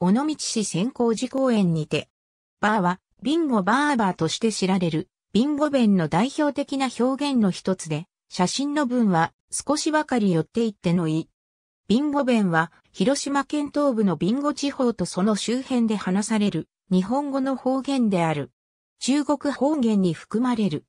尾道市先行寺公園にて、バーは、ビンゴバーバーとして知られる、ビンゴ弁の代表的な表現の一つで、写真の文は、少しばかり寄っていってのい。ビンゴ弁は、広島県東部のビンゴ地方とその周辺で話される、日本語の方言である。中国方言に含まれる。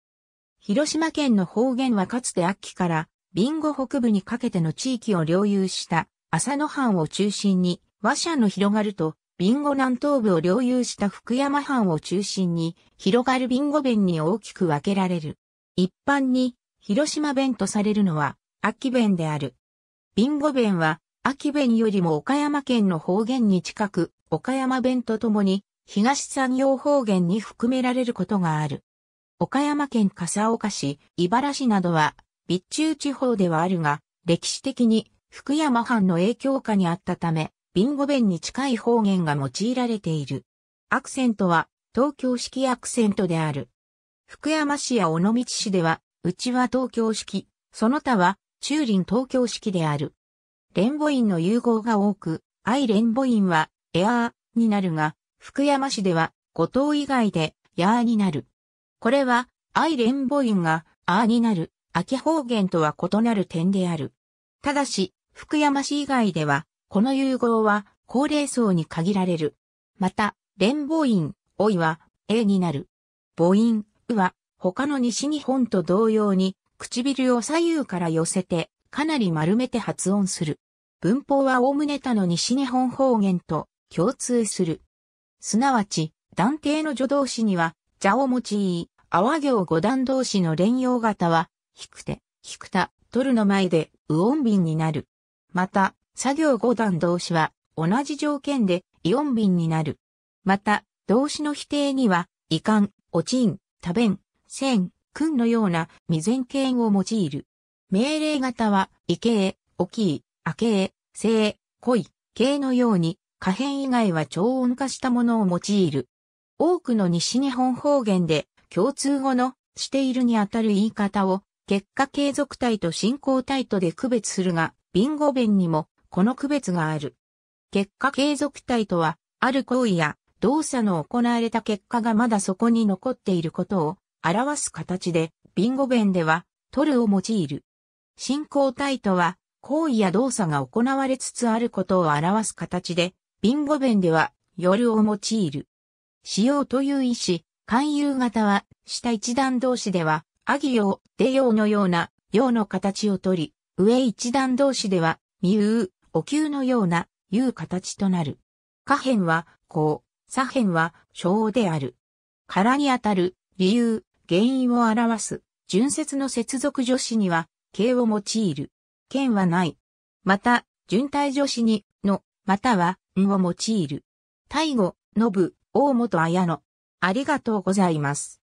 広島県の方言はかつて秋から、ビンゴ北部にかけての地域を領有した、浅野藩を中心に、和社の広がると、ビンゴ南東部を領有した福山藩を中心に、広がるビンゴ弁に大きく分けられる。一般に、広島弁とされるのは、秋弁である。ビンゴ弁は、秋弁よりも岡山県の方言に近く、岡山弁とともに、東産業方言に含められることがある。岡山県笠岡市、茨市などは、備中地方ではあるが、歴史的に福山藩の影響下にあったため、ビンゴ弁に近い方言が用いられている。アクセントは東京式アクセントである。福山市や尾道市では、うちは東京式、その他は中林東京式である。連母音の融合が多く、愛連母音は、エアーになるが、福山市では、五島以外で、ヤーになる。これは、愛連母音が、アーになる、秋方言とは異なる点である。ただし、福山市以外では、この融合は高齢層に限られる。また、連母音、おいは、えになる。母音、うは、他の西日本と同様に、唇を左右から寄せて、かなり丸めて発音する。文法は大胸ね他の西日本方言と共通する。すなわち、断定の助動詞には、座を用い、阿波行五段同士の連用型は、ひくて、ひくた、取るの前で、う音んになる。また、作業5段動詞は同じ条件でイオン便になる。また、動詞の否定には、遺憾、おちん、多弁、せん、くんのような未然形を用いる。命令型は、異形、おきい、あ形、せい、こい、形のように、可変以外は超音化したものを用いる。多くの西日本方言で、共通語の、しているにあたる言い方を、結果継続体と進行体とで区別するが、ビンゴ弁にもこの区別がある。結果継続体とは、ある行為や動作の行われた結果がまだそこに残っていることを表す形で、ビンゴ弁では、取るを用いる。進行体とは、行為や動作が行われつつあることを表す形で、ビンゴ弁では、夜を用いる。使用という意思、勧誘型は、下一段同士では、あう、でうのような、うの形をとり、上一段同士では、みう、お球のような、いう形となる。下辺は、こう、左辺は、小である。空にあたる、理由、原因を表す、純接の接続助詞には、形を用いる。剣はない。また、順体助詞に、の、または、んを用いる。大語、のぶ、大本綾野。ありがとうございます。